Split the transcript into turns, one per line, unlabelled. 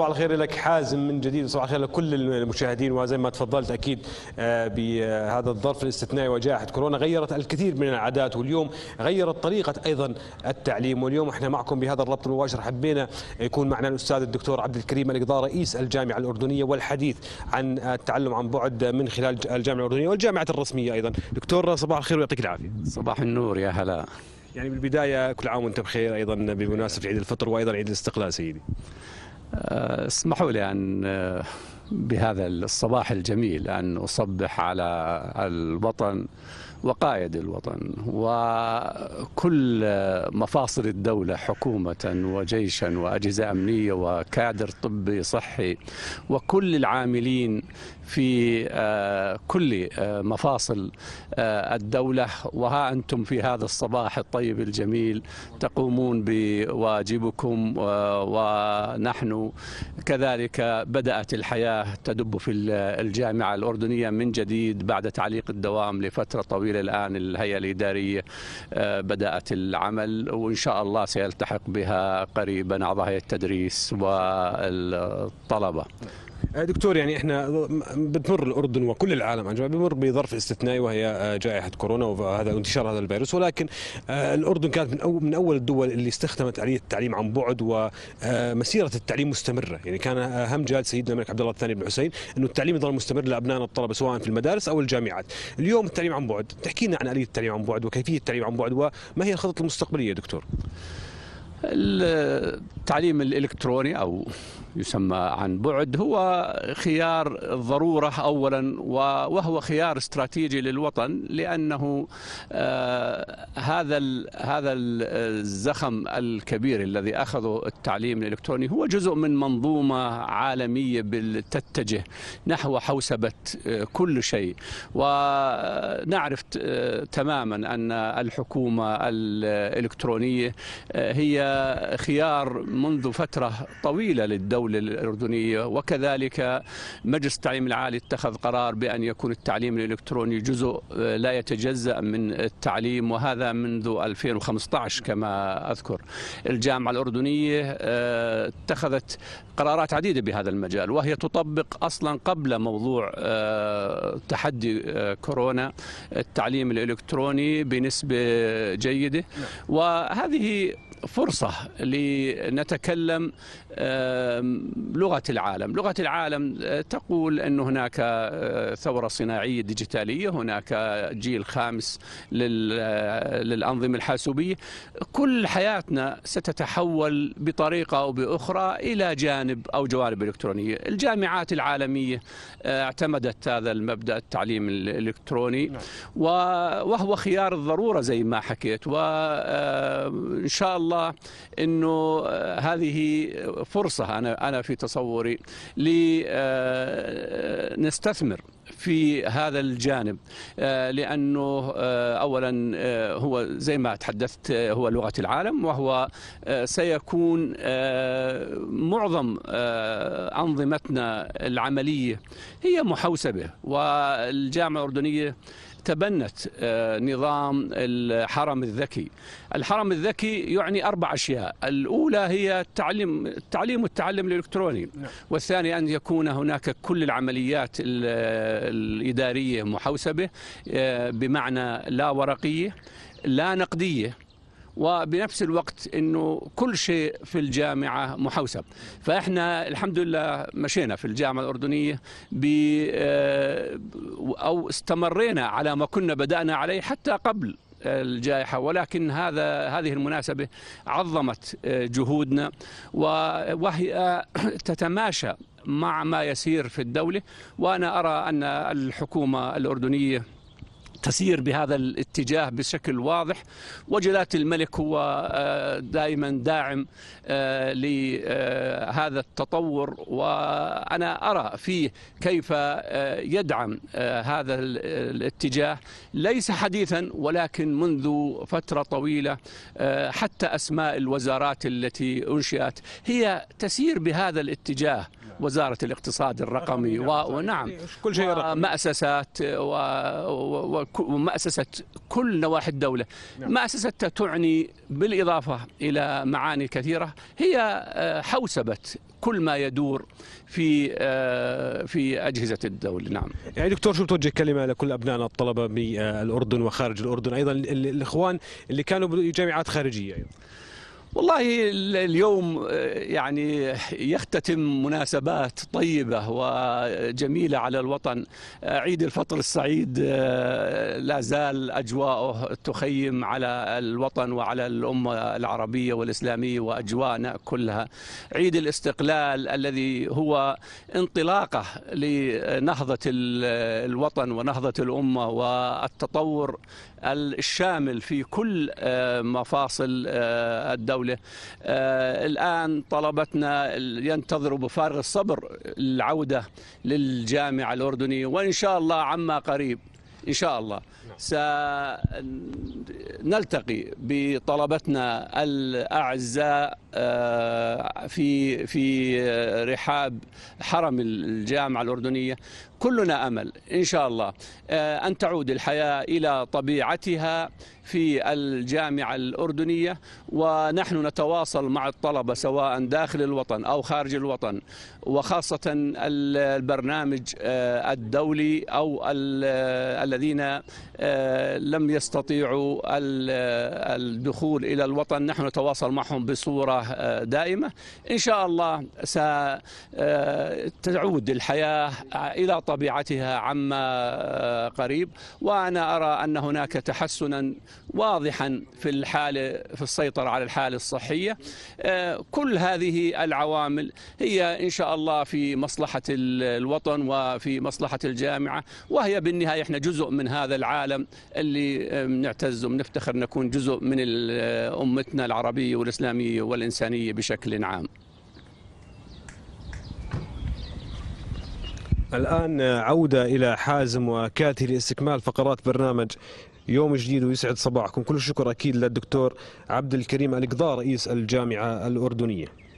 صباح الخير لك حازم من جديد وصباح الخير لكل المشاهدين وزي ما تفضلت اكيد آه، بهذا الظرف الاستثنائي وجائحه كورونا غيرت الكثير من العادات واليوم غيرت طريقه ايضا التعليم واليوم احنا معكم بهذا الربط المباشر حبينا يكون معنا الاستاذ الدكتور عبد الكريم القضاء رئيس الجامعه الاردنيه والحديث عن التعلم عن بعد من خلال الجامعه الاردنيه والجامعات الرسميه ايضا دكتور صباح الخير ويعطيك العافيه صباح النور يا هلا يعني
بالبدايه كل عام وانت بخير ايضا بمناسبه عيد الفطر وايضا عيد الاستقلال سيدي آه، اسمحوا لي أن آه، بهذا الصباح الجميل أن أصبح على الوطن وقائد الوطن وكل مفاصل الدولة حكومة وجيشا وأجهزة أمنية وكادر طبي صحي وكل العاملين في آه، كل آه، مفاصل آه، الدولة وها أنتم في هذا الصباح الطيب الجميل تقومون بواجبكم ونحن كذلك بدأت الحياة تدب في الجامعة الأردنية من جديد بعد تعليق الدوام لفترة طويلة الآن الهيئة الإدارية آه، بدأت العمل وإن شاء الله سيلتحق بها قريبا أعضاء هيئة التدريس والطلبة آه، دكتور يعني احنا بتمر الاردن وكل
العالم عن بمر بظرف استثنائي وهي آه، جائحه كورونا وهذا انتشار هذا الفيروس ولكن آه، الاردن كانت من من اول الدول اللي استخدمت اليه التعليم عن بعد ومسيره التعليم مستمره يعني كان هم جهاد سيدنا الملك عبد الله الثاني بن حسين انه التعليم يظل مستمر لابنائنا الطلبه سواء في المدارس او الجامعات اليوم التعليم عن بعد تحكي لنا عن اليه التعليم عن بعد وكيفيه التعليم عن بعد وما هي الخطط المستقبليه
دكتور التعليم الإلكتروني أو يسمى عن بعد هو خيار ضروره أولا وهو خيار استراتيجي للوطن لأنه آه، هذا هذا الزخم الكبير الذي أخذه التعليم الإلكتروني هو جزء من منظومة عالمية تتجه نحو حوسبة آه، كل شيء ونعرف آه، تماما أن الحكومة الإلكترونية هي خيار منذ فترة طويلة للدولة الأردنية وكذلك مجلس التعليم العالي اتخذ قرار بأن يكون التعليم الإلكتروني جزء آه، لا يتجزأ من التعليم وهذا منذ 2015 كما أذكر الجامعة الأردنية آه، اتخذت قرارات عديدة بهذا المجال وهي تطبق أصلا قبل موضوع آه، تحدي كورونا التعليم الإلكتروني بنسبة جيدة نعم. وهذه فرصة لنتكلم لغة العالم لغة العالم آه، تقول أن هناك آه، ثورة صناعية ديجيتالية هناك جيل خامس آه، للأنظمة الحاسوبية كل حياتنا ستتحول بطريقة أو بأخرى إلى جانب أو جوانب إلكترونية الجامعات العالمية اعتمدت هذا المبدأ التعليم الإلكتروني نعم. وهو خيار الضرورة زي ما حكيت وإن شاء الله الله انه آه، هذه فرصه انا انا في تصوري لنستثمر آه، في هذا الجانب آه، لانه اولا هو زي ما تحدثت هو لغه العالم وهو سيكون معظم انظمتنا العمليه هي محوسبه والجامعه الاردنيه تبنت آه، نظام الحرم الذكي الحرم الذكي يعني أربع أشياء الأولى هي التعليم التعليم والتعلم الإلكتروني نعم. والثاني أن يكون هناك كل العمليات الإدارية محوسبة آه، بمعنى لا ورقية لا نقدية وبنفس الوقت انه كل شيء في الجامعه محوسب، فاحنا الحمد لله مشينا في الجامعه الاردنيه ب آه، أو استمرينا على ما كنا بدأنا عليه حتى قبل الجائحه ولكن هذا هذه المناسبه عظمت آه، جهودنا وهي آه، تتماشى مع ما يسير في الدوله وانا ارى ان الحكومه الاردنيه تسير بهذا الاتجاه بشكل واضح وجلاله الملك هو آه، دائما داعم آه، لهذا آه، التطور وانا ارى فيه كيف يدعم هذا الاتجاه ليس حديثا ولكن منذ فتره طويله حتى اسماء الوزارات التي انشئت هي تسير بهذا الاتجاه وزارة الاقتصاد الرقمي نعم، ونعم إيه، كل شيء رقمي ومأسسات ومأسسة كل نواحي الدولة نعم. مأسسة تعني بالإضافة إلى معاني كثيرة هي آه، حوسبة كل ما يدور في آه، في اجهزه الدوله نعم يعني دكتور شو بتوجه كلمه لكل
ابنائنا الطلبه بالاردن وخارج الاردن ايضا الاخوان اللي كانوا بجامعات خارجيه
أيضا. والله اليوم آه، يعني يختتم مناسبات طيبة وجميلة على الوطن آه، عيد الفطر السعيد آه، لا زال أجواءه تخيم على الوطن وعلى الأمة العربية والإسلامية وأجواءنا كلها عيد الاستقلال الذي هو انطلاقة لنهضة الوطن ونهضة الأمة والتطور الشامل في كل مفاصل الدولة الدولة آه، الآن طلبتنا ينتظروا بفارغ الصبر العودة للجامعة الأردنية وإن شاء الله عما قريب إن شاء الله نعم. سنلتقي بطلبتنا الأعزاء آه، في في رحاب حرم الجامعه الاردنيه كلنا امل ان شاء الله آه، ان تعود الحياه الى طبيعتها في الجامعه الاردنيه ونحن نتواصل مع الطلبه سواء داخل الوطن او خارج الوطن وخاصه البرنامج آه، الدولي او الذين لم يستطيعوا الدخول الى الوطن نحن نتواصل معهم بصوره الله آه، دائمة إن شاء الله ستعود آه، الحياة آه، إلى طبيعتها عما قريب وأنا أرى أن هناك تحسنا واضحا في الحالة في السيطرة على الحالة الصحية كل هذه العوامل هي إن شاء الله في مصلحة الوطن وفي مصلحة الجامعة وهي بالنهاية احنا جزء من هذا العالم اللي نعتز ونفتخر نكون جزء من أمتنا العربية والإسلامية والإنسانية الإنسانية بشكل عام
الآن عودة إلى حازم وكاتي لاستكمال فقرات برنامج يوم جديد ويسعد صباحكم كل الشكر أكيد للدكتور عبد الكريم القضاء رئيس الجامعة الأردنية